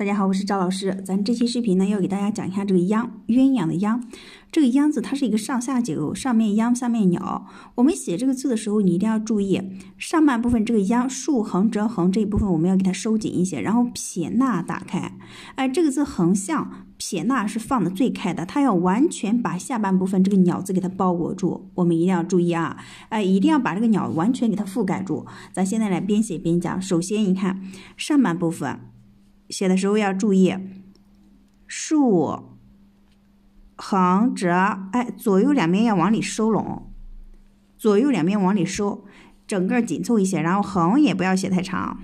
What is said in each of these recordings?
大家好，我是赵老师。咱这期视频呢，要给大家讲一下这个“鸯”鸳鸯的“鸯”，这个“鸯”字它是一个上下结构，上面“秧，下面“鸟”。我们写这个字的时候，你一定要注意上半部分这个“秧竖、横折、横这一部分，我们要给它收紧一些，然后撇捺打开。哎，这个字横向撇捺是放的最开的，它要完全把下半部分这个“鸟”字给它包裹住。我们一定要注意啊，哎，一定要把这个“鸟”完全给它覆盖住。咱现在来边写边讲。首先，你看上半部分。写的时候要注意，竖、横折，哎，左右两边要往里收拢，左右两边往里收，整个紧凑一些。然后横也不要写太长，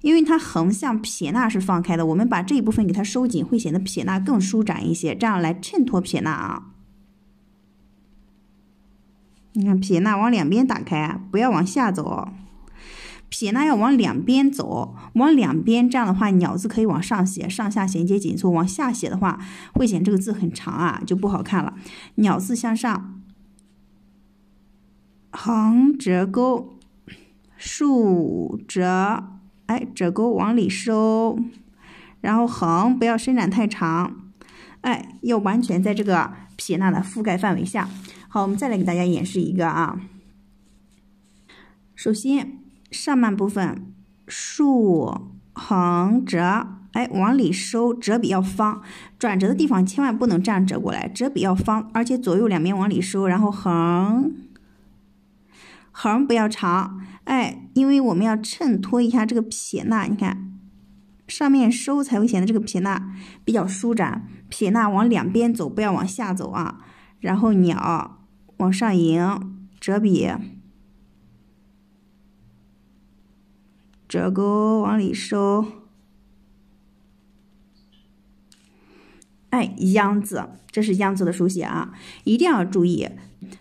因为它横向撇捺是放开的，我们把这一部分给它收紧，会显得撇捺更舒展一些，这样来衬托撇捺啊。你看撇捺往两边打开，不要往下走撇捺要往两边走，往两边，这样的话，鸟字可以往上写，上下衔接紧凑。往下写的话，会显这个字很长啊，就不好看了。鸟字向上，横折钩，竖折，哎，折钩往里收，然后横不要伸展太长，哎，要完全在这个撇捺的覆盖范围下。好，我们再来给大家演示一个啊，首先。上半部分竖、横折，哎，往里收，折笔要方。转折的地方千万不能这样折过来，折笔要方，而且左右两边往里收，然后横，横不要长，哎，因为我们要衬托一下这个撇捺，你看上面收才会显得这个撇捺比较舒展。撇捺往两边走，不要往下走啊。然后鸟往上迎，折笔。折钩往里收，哎，央字，这是央字的书写啊，一定要注意，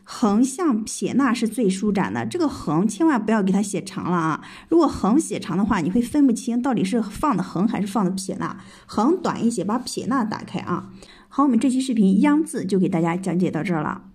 横向撇捺是最舒展的，这个横千万不要给它写长了啊，如果横写长的话，你会分不清到底是放的横还是放的撇捺，横短一些，把撇捺打开啊。好，我们这期视频央字就给大家讲解到这儿了。